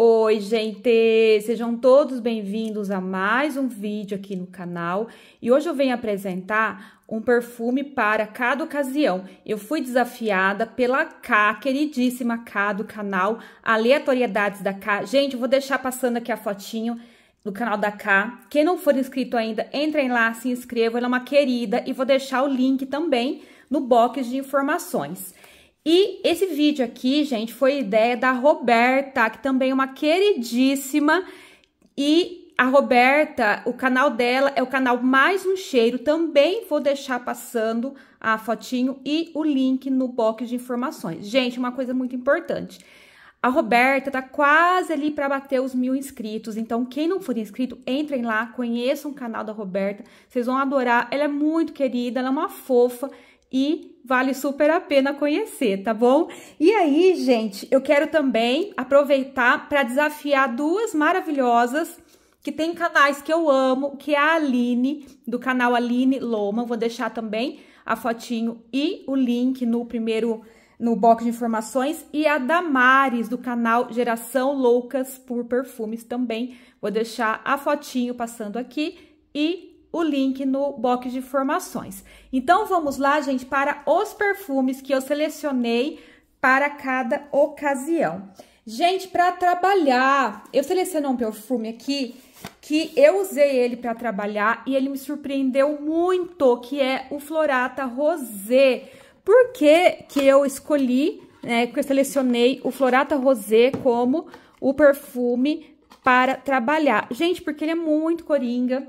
Oi, gente! Sejam todos bem-vindos a mais um vídeo aqui no canal. E hoje eu venho apresentar um perfume para cada ocasião. Eu fui desafiada pela K, queridíssima K do canal, Aleatoriedades da K. Gente, eu vou deixar passando aqui a fotinho do canal da K. Quem não for inscrito ainda, entrem lá, se inscrevam, ela é uma querida. E vou deixar o link também no box de informações. E esse vídeo aqui, gente, foi ideia da Roberta, que também é uma queridíssima. E a Roberta, o canal dela é o canal Mais um Cheiro. Também vou deixar passando a fotinho e o link no box de informações. Gente, uma coisa muito importante. A Roberta tá quase ali para bater os mil inscritos, então quem não for inscrito, entrem lá, conheçam o canal da Roberta, vocês vão adorar. Ela é muito querida, ela é uma fofa e vale super a pena conhecer, tá bom? E aí, gente, eu quero também aproveitar para desafiar duas maravilhosas que tem canais que eu amo, que é a Aline, do canal Aline Loma. Vou deixar também a fotinho e o link no primeiro no box de informações e a Damares do canal Geração Loucas por Perfumes também. Vou deixar a fotinho passando aqui e o link no box de informações. Então, vamos lá, gente, para os perfumes que eu selecionei para cada ocasião. Gente, para trabalhar, eu selecionei um perfume aqui que eu usei ele para trabalhar e ele me surpreendeu muito, que é o Florata Rosé. Por que, que eu escolhi, né, que eu selecionei o Florata Rosé como o perfume para trabalhar? Gente, porque ele é muito coringa,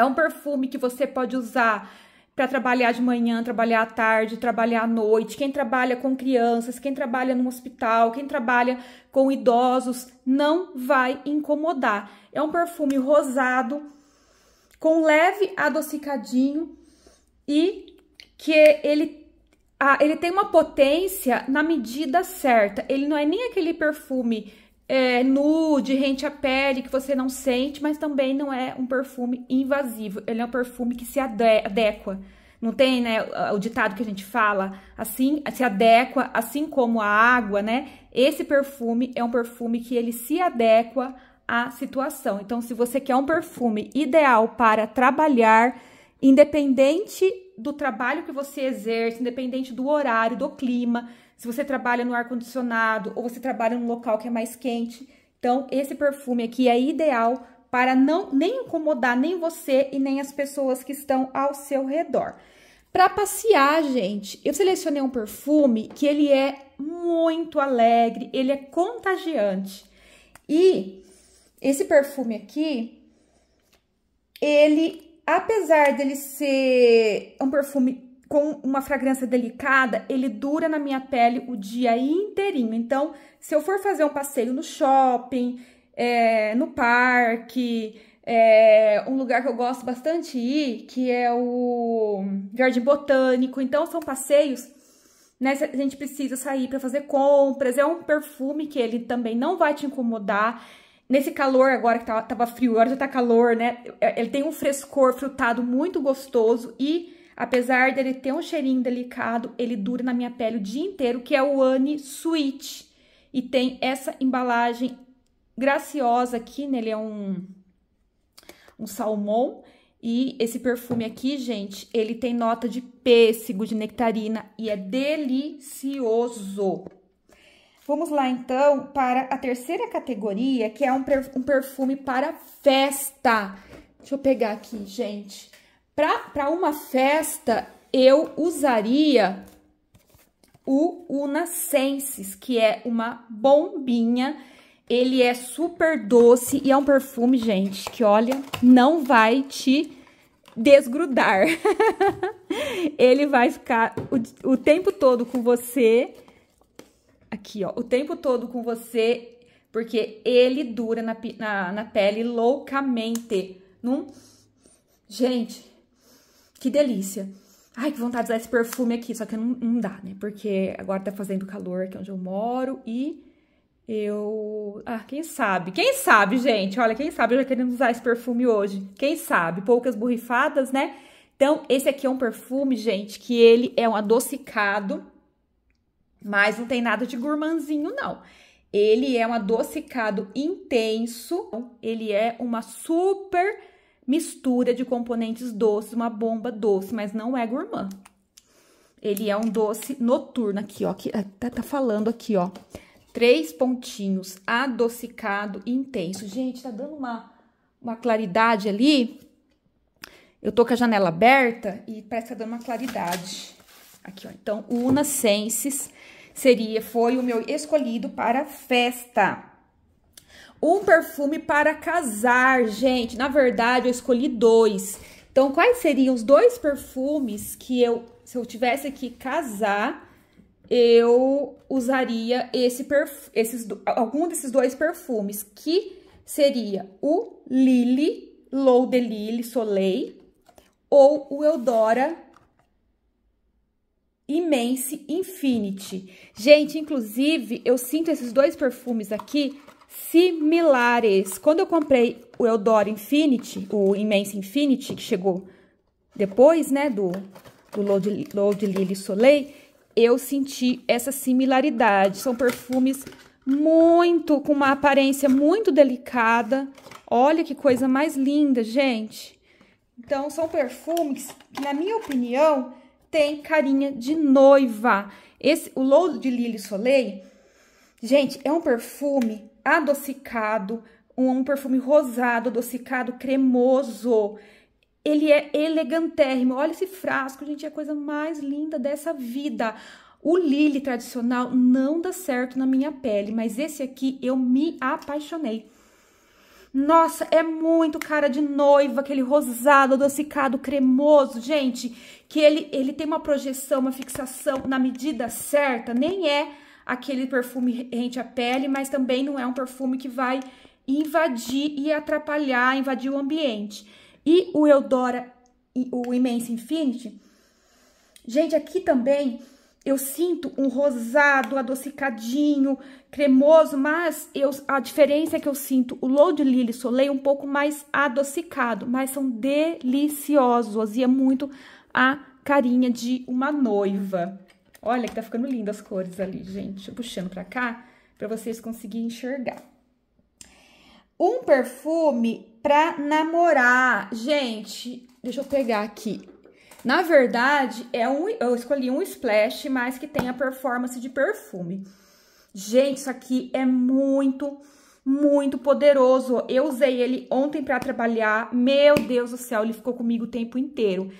é um perfume que você pode usar para trabalhar de manhã, trabalhar à tarde, trabalhar à noite, quem trabalha com crianças, quem trabalha no hospital, quem trabalha com idosos, não vai incomodar. É um perfume rosado, com leve adocicadinho e que ele, ah, ele tem uma potência na medida certa. Ele não é nem aquele perfume é, nude, rente à pele, que você não sente, mas também não é um perfume invasivo. Ele é um perfume que se adequa. Não tem, né, o ditado que a gente fala, assim, se adequa, assim como a água, né? Esse perfume é um perfume que ele se adequa à situação. Então, se você quer um perfume ideal para trabalhar, independente do trabalho que você exerce, independente do horário, do clima, se você trabalha no ar-condicionado ou você trabalha num local que é mais quente. Então, esse perfume aqui é ideal para não nem incomodar nem você e nem as pessoas que estão ao seu redor. Para passear, gente, eu selecionei um perfume que ele é muito alegre, ele é contagiante. E esse perfume aqui, ele, apesar dele ser um perfume com uma fragrância delicada, ele dura na minha pele o dia inteirinho. Então, se eu for fazer um passeio no shopping, é, no parque, é, um lugar que eu gosto bastante ir, que é o Jardim Botânico. Então, são passeios, né? A gente precisa sair para fazer compras. É um perfume que ele também não vai te incomodar. Nesse calor agora que tava, tá, tava frio, agora já tá calor, né? É, ele tem um frescor frutado muito gostoso e Apesar dele ter um cheirinho delicado, ele dura na minha pele o dia inteiro, que é o Anne Sweet. E tem essa embalagem graciosa aqui, nele né? Ele é um, um salmão. E esse perfume aqui, gente, ele tem nota de pêssego, de nectarina e é delicioso. Vamos lá, então, para a terceira categoria, que é um perfume para festa. Deixa eu pegar aqui, gente. Para uma festa, eu usaria o Unacensis, que é uma bombinha. Ele é super doce e é um perfume, gente, que olha, não vai te desgrudar. Ele vai ficar o, o tempo todo com você. Aqui, ó, o tempo todo com você, porque ele dura na, na, na pele loucamente. Num... Gente, que delícia. Ai, que vontade de usar esse perfume aqui, só que não, não dá, né? Porque agora tá fazendo calor aqui é onde eu moro e eu. Ah, quem sabe? Quem sabe, gente? Olha, quem sabe eu já querendo usar esse perfume hoje? Quem sabe? Poucas borrifadas, né? Então, esse aqui é um perfume, gente, que ele é um adocicado, mas não tem nada de gourmandzinho, não. Ele é um adocicado intenso, então ele é uma super mistura de componentes doces, uma bomba doce, mas não é gourmand. Ele é um doce noturno aqui, ó, que tá, tá falando aqui, ó. Três pontinhos, adocicado intenso. Gente, tá dando uma, uma claridade ali. Eu tô com a janela aberta e parece que tá dando uma claridade. Aqui, ó. Então, Una Senses seria, foi o meu escolhido para festa. Um perfume para casar, gente. Na verdade, eu escolhi dois. Então, quais seriam os dois perfumes que eu, se eu tivesse que casar, eu usaria esse esses, algum desses dois perfumes, que seria o Lily, Low de Lily Soleil, ou o Eudora Immense Infinity. Gente, inclusive, eu sinto esses dois perfumes aqui similares. Quando eu comprei o Eudora Infinity, o Immense Infinity, que chegou depois, né, do, do Load, Load Lily Soleil, eu senti essa similaridade. São perfumes muito, com uma aparência muito delicada. Olha que coisa mais linda, gente. Então, são perfumes que, na minha opinião, tem carinha de noiva. Esse, o Loud de Lily Soleil, gente, é um perfume adocicado, um perfume rosado, adocicado, cremoso. Ele é elegantérrimo. Olha esse frasco, gente, é a coisa mais linda dessa vida. O Lily tradicional não dá certo na minha pele, mas esse aqui eu me apaixonei. Nossa, é muito cara de noiva, aquele rosado, adocicado, cremoso, gente, que ele, ele tem uma projeção, uma fixação na medida certa, nem é aquele perfume rente à pele, mas também não é um perfume que vai invadir e atrapalhar, invadir o ambiente. E o Eudora, o Immense Infinity, gente, aqui também eu sinto um rosado, adocicadinho, cremoso, mas eu, a diferença é que eu sinto o Load Lily Soleil um pouco mais adocicado, mas são deliciosos e é muito a carinha de uma noiva. Olha que tá ficando linda as cores ali, gente. Puxando pra cá, pra vocês conseguirem enxergar. Um perfume pra namorar. Gente, deixa eu pegar aqui. Na verdade, é um, eu escolhi um splash, mas que tem a performance de perfume. Gente, isso aqui é muito, muito poderoso. Eu usei ele ontem para trabalhar. Meu Deus do céu, ele ficou comigo o tempo inteiro.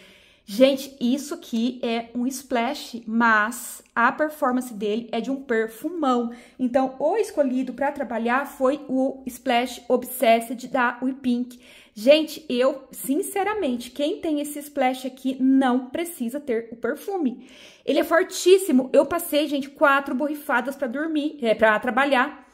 Gente, isso aqui é um splash, mas a performance dele é de um perfumão. Então, o escolhido para trabalhar foi o Splash Obsessed da We Pink. Gente, eu, sinceramente, quem tem esse splash aqui não precisa ter o perfume. Ele é fortíssimo. Eu passei, gente, quatro borrifadas para dormir, é, para trabalhar.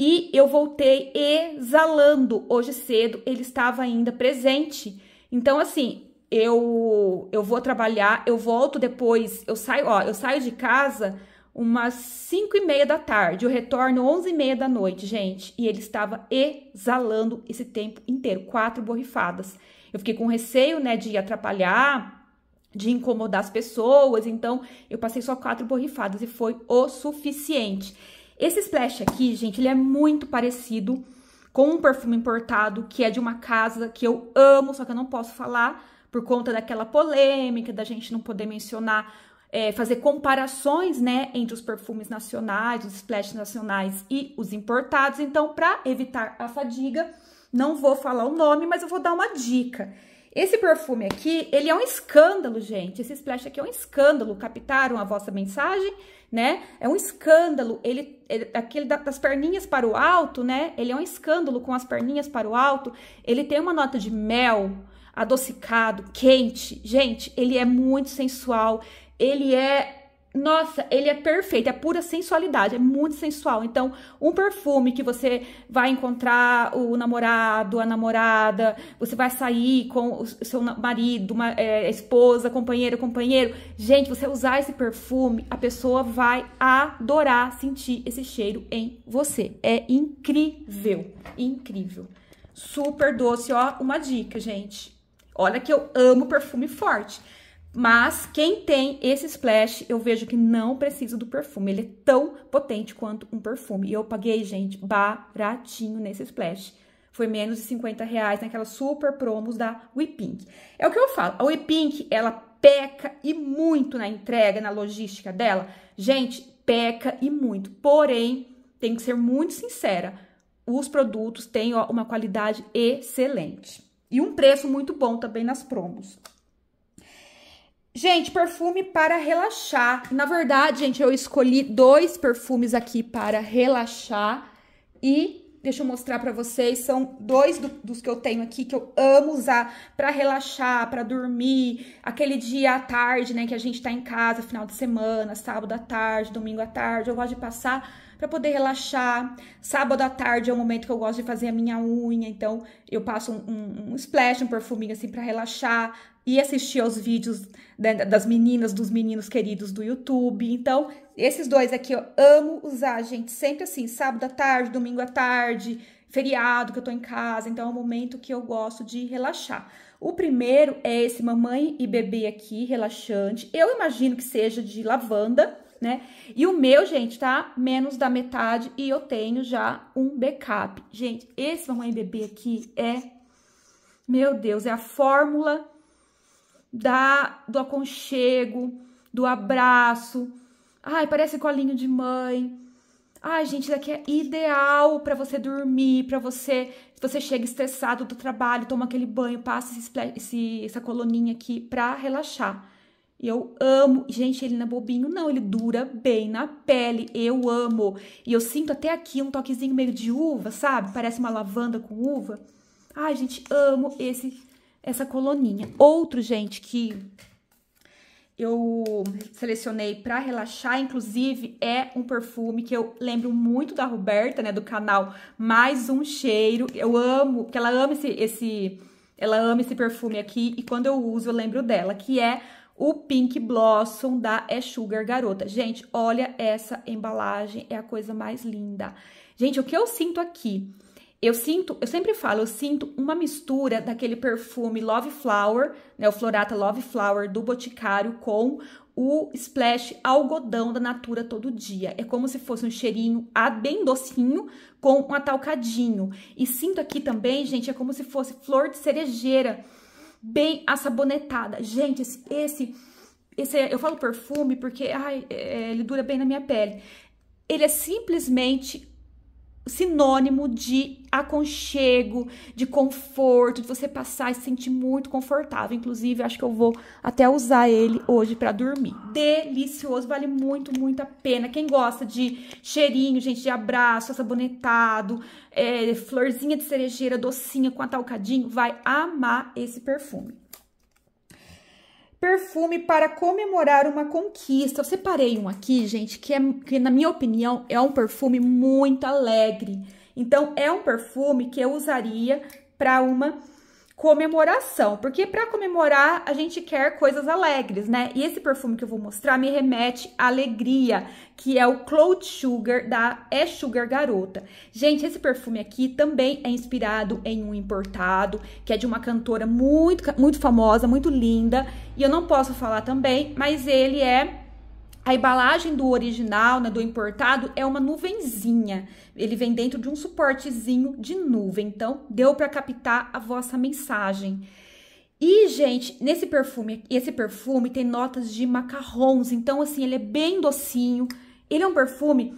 E eu voltei exalando. Hoje cedo ele estava ainda presente. Então, assim, eu eu vou trabalhar, eu volto depois, eu saio, ó, eu saio de casa umas 5 e meia da tarde, eu retorno 11 e meia da noite, gente, e ele estava exalando esse tempo inteiro, quatro borrifadas. Eu fiquei com receio, né, de atrapalhar, de incomodar as pessoas, então eu passei só quatro borrifadas e foi o suficiente. Esse splash aqui, gente, ele é muito parecido com um perfume importado que é de uma casa que eu amo, só que eu não posso falar, por conta daquela polêmica, da gente não poder mencionar, é, fazer comparações, né, entre os perfumes nacionais, os splash nacionais e os importados. Então, para evitar a fadiga, não vou falar o nome, mas eu vou dar uma dica. Esse perfume aqui, ele é um escândalo, gente. Esse splash aqui é um escândalo. Captaram a vossa mensagem, né? É um escândalo. Ele, ele, aquele das perninhas para o alto, né? Ele é um escândalo com as perninhas para o alto. Ele tem uma nota de mel, adocicado, quente. Gente, ele é muito sensual, ele é nossa, ele é perfeito, é pura sensualidade, é muito sensual. Então, um perfume que você vai encontrar o namorado, a namorada, você vai sair com o seu marido, uma, é, esposa, companheira, companheiro. Gente, você usar esse perfume, a pessoa vai adorar sentir esse cheiro em você. É incrível, incrível. Super doce, ó, uma dica, gente. Olha que eu amo perfume forte. Mas quem tem esse splash, eu vejo que não precisa do perfume. Ele é tão potente quanto um perfume. E eu paguei, gente, baratinho nesse splash. Foi menos de 50 reais naquelas super promos da Pink. É o que eu falo. A WePink, ela peca e muito na entrega, na logística dela. Gente, peca e muito. Porém, tem que ser muito sincera. Os produtos têm ó, uma qualidade excelente. E um preço muito bom também nas promos. Gente, perfume para relaxar. Na verdade, gente, eu escolhi dois perfumes aqui para relaxar. E deixa eu mostrar para vocês. São dois do, dos que eu tenho aqui que eu amo usar para relaxar, para dormir. Aquele dia à tarde, né, que a gente tá em casa, final de semana, sábado à tarde, domingo à tarde. Eu gosto de passar para poder relaxar. Sábado à tarde é o momento que eu gosto de fazer a minha unha, então eu passo um, um, um splash, um perfuminho assim para relaxar e assistir aos vídeos né, das meninas, dos meninos queridos do YouTube. Então, esses dois aqui eu amo usar, gente, sempre assim, sábado à tarde, domingo à tarde, feriado que eu tô em casa, então é um momento que eu gosto de relaxar. O primeiro é esse mamãe e bebê aqui, relaxante. Eu imagino que seja de lavanda, né? E o meu, gente, tá menos da metade e eu tenho já um backup. Gente, esse mamãe bebê aqui é, meu Deus, é a fórmula da, do aconchego, do abraço. Ai, parece colinho de mãe. Ai, gente, isso aqui é ideal para você dormir, para você, se você chega estressado do trabalho, toma aquele banho, passa esse, esse, essa coloninha aqui para relaxar. E eu amo. Gente, ele não é bobinho, não. Ele dura bem na pele. Eu amo. E eu sinto até aqui um toquezinho meio de uva, sabe? Parece uma lavanda com uva. Ai, gente, amo esse essa coloninha. Outro, gente, que eu selecionei para relaxar, inclusive, é um perfume que eu lembro muito da Roberta, né, do canal Mais Um Cheiro. Eu amo, porque ela ama esse, esse ela ama esse perfume aqui e quando eu uso eu lembro dela, que é o Pink Blossom da É Sugar Garota. Gente, olha essa embalagem, é a coisa mais linda. Gente, o que eu sinto aqui? Eu sinto, eu sempre falo, eu sinto uma mistura daquele perfume Love Flower, né, o Florata Love Flower do Boticário com o splash algodão da Natura todo dia. É como se fosse um cheirinho bem docinho com um atalcadinho. E sinto aqui também, gente, é como se fosse flor de cerejeira bem assabonetada. Gente, esse, esse, esse eu falo perfume porque ai, é, ele dura bem na minha pele. Ele é simplesmente sinônimo de aconchego, de conforto, de você passar e se sentir muito confortável. Inclusive, acho que eu vou até usar ele hoje para dormir. Delicioso, vale muito, muito a pena. Quem gosta de cheirinho, gente, de abraço, sabonetado, é, florzinha de cerejeira, docinha com atalcadinho, vai amar esse perfume perfume para comemorar uma conquista. Eu separei um aqui, gente, que, é, que na minha opinião é um perfume muito alegre. Então, é um perfume que eu usaria para uma comemoração, porque para comemorar a gente quer coisas alegres, né? E esse perfume que eu vou mostrar me remete à alegria, que é o Cloud Sugar da É Sugar Garota. Gente, esse perfume aqui também é inspirado em um importado, que é de uma cantora muito muito famosa, muito linda, e eu não posso falar também, mas ele é a embalagem do original, né, do importado, é uma nuvenzinha. Ele vem dentro de um suportezinho de nuvem. Então, deu para captar a vossa mensagem. E, gente, nesse perfume, esse perfume tem notas de macarrons. Então, assim, ele é bem docinho. Ele é um perfume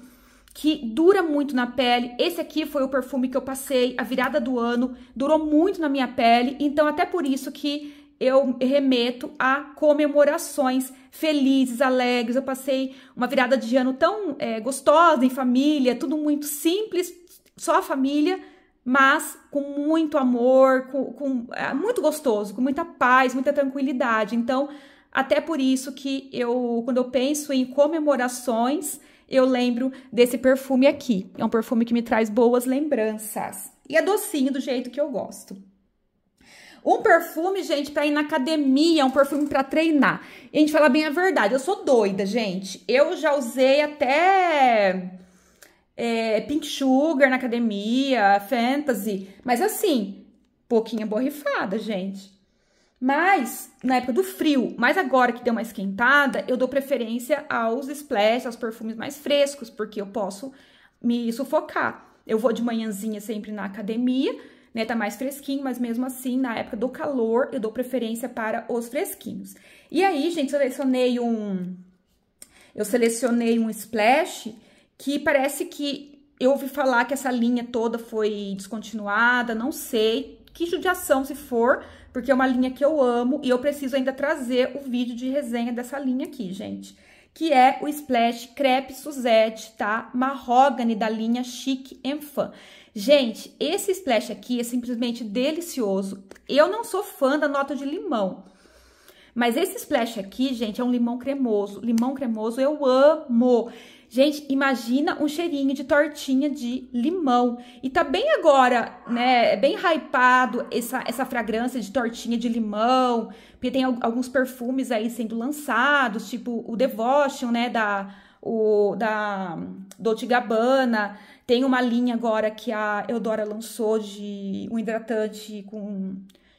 que dura muito na pele. Esse aqui foi o perfume que eu passei a virada do ano, durou muito na minha pele, então até por isso que eu remeto a comemorações felizes, alegres. Eu passei uma virada de ano tão é, gostosa em família, tudo muito simples, só a família, mas com muito amor, com, com é, muito gostoso, com muita paz, muita tranquilidade. Então, até por isso que eu, quando eu penso em comemorações, eu lembro desse perfume aqui. É um perfume que me traz boas lembranças. E é docinho do jeito que eu gosto. Um perfume, gente, para ir na academia, um perfume para treinar. E a gente fala bem a verdade, eu sou doida, gente. Eu já usei até é, Pink Sugar na academia, Fantasy, mas assim, pouquinho borrifada, gente. Mas, na época do frio, mas agora que deu uma esquentada, eu dou preferência aos splash, aos perfumes mais frescos, porque eu posso me sufocar. Eu vou de manhãzinha sempre na academia, né? Tá mais fresquinho, mas mesmo assim, na época do calor, eu dou preferência para os fresquinhos. E aí, gente, selecionei um... Eu selecionei um splash que parece que eu ouvi falar que essa linha toda foi descontinuada, não sei, que judiação se for, porque é uma linha que eu amo e eu preciso ainda trazer o vídeo de resenha dessa linha aqui, gente que é o Splash Crepe Suzette, tá? Marrogane da linha Chic Enfant. Gente, esse splash aqui é simplesmente delicioso. Eu não sou fã da nota de limão. Mas esse splash aqui, gente, é um limão cremoso. Limão cremoso eu amo. Gente, imagina um cheirinho de tortinha de limão. E tá bem agora, né? É bem hypado essa, essa fragrância de tortinha de limão. Porque tem alguns perfumes aí sendo lançados, tipo o Devotion, né? Da, o, da Dolce Gabbana. Tem uma linha agora que a Eudora lançou de um hidratante com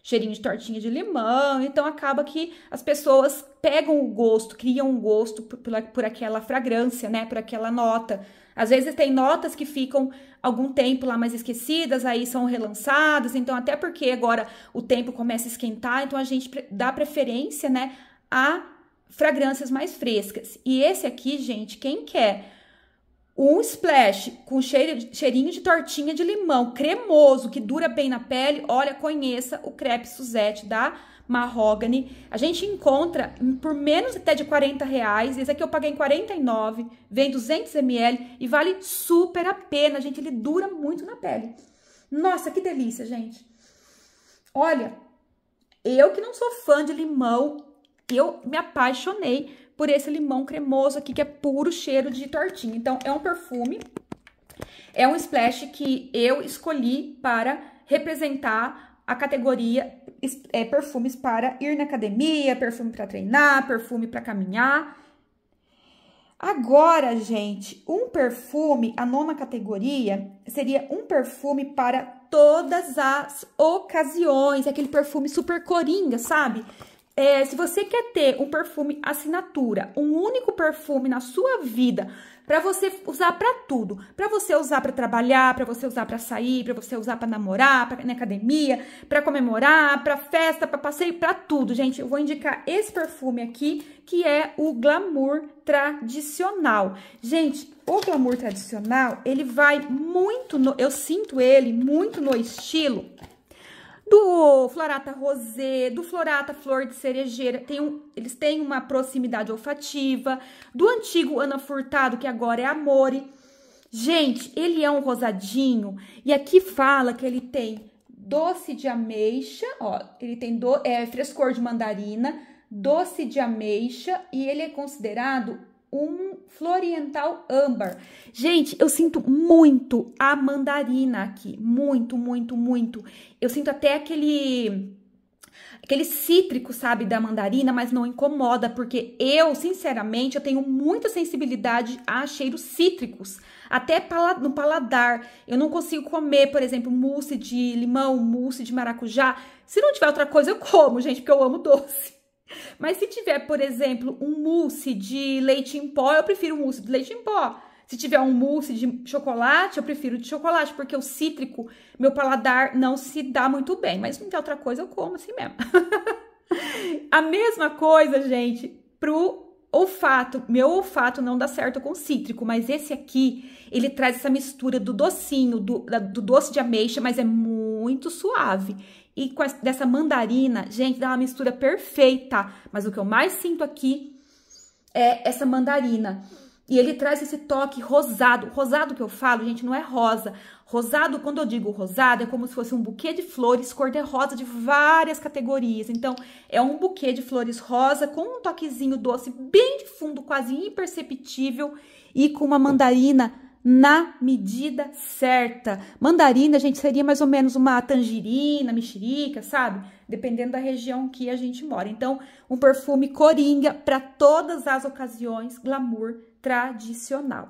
cheirinho de tortinha de limão. Então acaba que as pessoas pegam o gosto, criam um gosto por, por aquela fragrância, né? Por aquela nota. Às vezes tem notas que ficam algum tempo lá mais esquecidas, aí são relançadas. Então, até porque agora o tempo começa a esquentar, então a gente dá preferência, né? A fragrâncias mais frescas. E esse aqui, gente, quem quer um splash com cheiro, cheirinho de tortinha de limão, cremoso, que dura bem na pele. Olha, conheça o crepe Suzette da Mahogany. A gente encontra por menos até de 40 reais. Esse aqui eu paguei em 49, vem 200 ml e vale super a pena, gente. Ele dura muito na pele. Nossa, que delícia, gente. Olha, eu que não sou fã de limão, eu me apaixonei por esse limão cremoso aqui, que é puro cheiro de tortinha. Então, é um perfume, é um splash que eu escolhi para representar a categoria é, perfumes para ir na academia, perfume para treinar, perfume para caminhar. Agora, gente, um perfume, a nona categoria, seria um perfume para todas as ocasiões. Aquele perfume super coringa, sabe? é, se você quer ter um perfume assinatura, um único perfume na sua vida, para você usar para tudo, para você usar para trabalhar, para você usar para sair, para você usar para namorar, para na academia, para comemorar, para festa, para passeio, para tudo, gente. Eu vou indicar esse perfume aqui, que é o Glamour tradicional. Gente, o glamour tradicional, ele vai muito no, eu sinto ele muito no estilo do Florata Rosé, do Florata Flor de Cerejeira. Tem um, eles têm uma proximidade olfativa. Do antigo Ana Furtado, que agora é Amore. Gente, ele é um rosadinho. E aqui fala que ele tem doce de ameixa, ó. Ele tem do, é, frescor de mandarina, doce de ameixa. E ele é considerado um floriental âmbar. Gente, eu sinto muito a mandarina aqui, muito, muito, muito. Eu sinto até aquele aquele cítrico, sabe, da mandarina, mas não incomoda, porque eu, sinceramente, eu tenho muita sensibilidade a cheiros cítricos, até no paladar. Eu não consigo comer, por exemplo, mousse de limão, mousse de maracujá. Se não tiver outra coisa, eu como, gente, porque eu amo doce. Mas se tiver, por exemplo, um mousse de leite em pó, eu prefiro um mousse de leite em pó. Se tiver um mousse de chocolate, eu prefiro de chocolate, porque o cítrico, meu paladar não se dá muito bem. Mas se não tem outra coisa, eu como assim mesmo. a mesma coisa, gente, pro olfato. Meu olfato não dá certo com cítrico, mas esse aqui, ele traz essa mistura do docinho, do, do doce de ameixa, mas é muito muito suave. E com essa, dessa mandarina, gente, dá uma mistura perfeita. Mas o que eu mais sinto aqui é essa mandarina. E ele traz esse toque rosado. Rosado que eu falo, gente, não é rosa. Rosado, quando eu digo rosado, é como se fosse um buquê de flores cor-de-rosa de várias categorias. Então, é um buquê de flores rosa com um toquezinho doce bem de fundo, quase imperceptível, e com uma mandarina na medida certa. Mandarina, gente, seria mais ou menos uma tangerina, mexerica, sabe? Dependendo da região que a gente mora. Então, um perfume coringa para todas as ocasiões, glamour tradicional.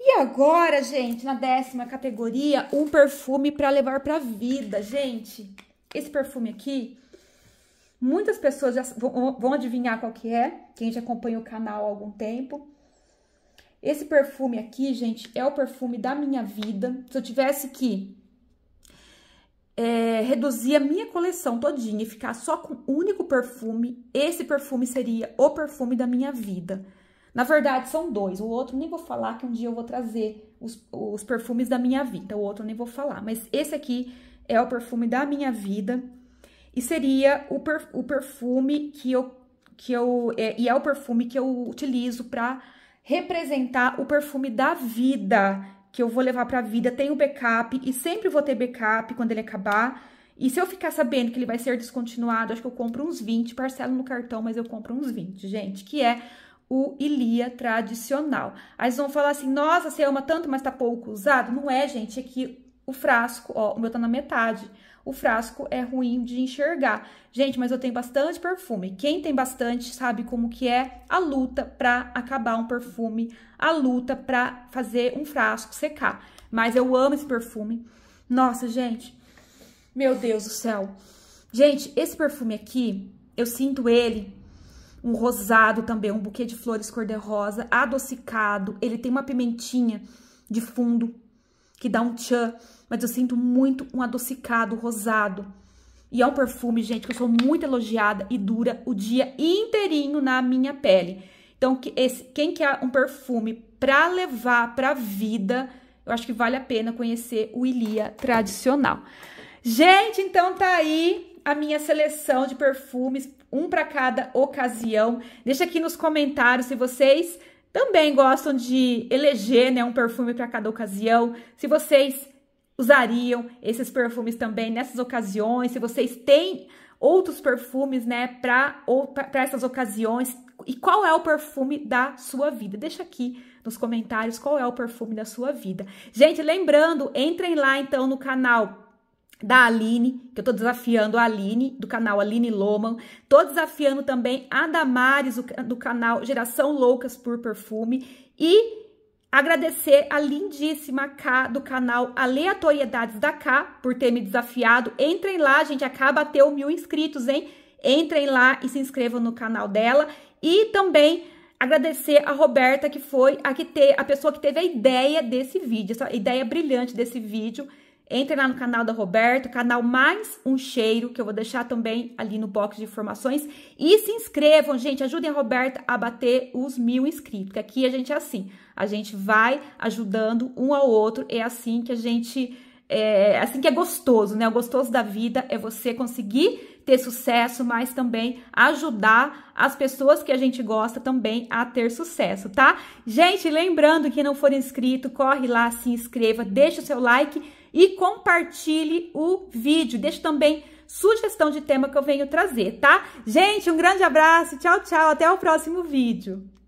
E agora, gente, na décima categoria, um perfume para levar para a vida, gente. Esse perfume aqui, muitas pessoas já vão adivinhar qual que é, quem já acompanha o canal há algum tempo. Esse perfume aqui, gente, é o perfume da minha vida. Se eu tivesse que é, reduzir a minha coleção todinha e ficar só com um único perfume, esse perfume seria o perfume da minha vida. Na verdade, são dois. O outro nem vou falar, que um dia eu vou trazer os, os perfumes da minha vida. O outro nem vou falar. Mas esse aqui é o perfume da minha vida. E seria o, per, o perfume que eu. Que eu é, e é o perfume que eu utilizo para representar o perfume da vida que eu vou levar para a vida. Tem o backup e sempre vou ter backup quando ele acabar. E se eu ficar sabendo que ele vai ser descontinuado, acho que eu compro uns 20, parcelo no cartão, mas eu compro uns 20, gente, que é o Ilia tradicional. Aí vocês vão falar assim: "Nossa, você ama tanto, mas tá pouco usado". Não é, gente, é que o frasco, ó, o meu tá na metade o frasco é ruim de enxergar. Gente, mas eu tenho bastante perfume. Quem tem bastante sabe como que é a luta para acabar um perfume, a luta para fazer um frasco secar. Mas eu amo esse perfume. Nossa, gente. Meu Deus do céu. Gente, esse perfume aqui, eu sinto ele um rosado também, um buquê de flores cor-de-rosa, adocicado. Ele tem uma pimentinha de fundo que dá um tchan, mas eu sinto muito um adocicado, rosado. E é um perfume, gente, que eu sou muito elogiada e dura o dia inteirinho na minha pele. Então, que esse, quem quer um perfume pra levar pra vida, eu acho que vale a pena conhecer o Ilia tradicional. Gente, então tá aí a minha seleção de perfumes, um para cada ocasião. Deixa aqui nos comentários se vocês também gostam de eleger né, um perfume para cada ocasião. Se vocês usariam esses perfumes também nessas ocasiões, se vocês têm outros perfumes, né, para essas ocasiões, e qual é o perfume da sua vida? Deixa aqui nos comentários qual é o perfume da sua vida. Gente, lembrando, entrem lá então no canal da Aline, que eu tô desafiando a Aline, do canal Aline Loman. Tô desafiando também a Damares, do, canal Geração Loucas por Perfume. E agradecer a lindíssima K, do canal Aleatoriedades da K, por ter me desafiado. Entrem lá, gente, acaba ter mil inscritos, hein? Entrem lá e se inscrevam no canal dela. E também agradecer a Roberta, que foi a, que te, a pessoa que teve a ideia desse vídeo, essa ideia brilhante desse vídeo entre lá no canal da Roberta, canal Mais Um Cheiro, que eu vou deixar também ali no box de informações. E se inscrevam, gente, ajudem a Roberta a bater os mil inscritos, que aqui a gente é assim, a gente vai ajudando um ao outro, é assim que a gente, é, é assim que é gostoso, né? O gostoso da vida é você conseguir ter sucesso, mas também ajudar as pessoas que a gente gosta também a ter sucesso, tá? Gente, lembrando que não for inscrito, corre lá, se inscreva, deixa o seu like e compartilhe o vídeo. Deixe também sugestão de tema que eu venho trazer, tá? Gente, um grande abraço, tchau, tchau, até o próximo vídeo.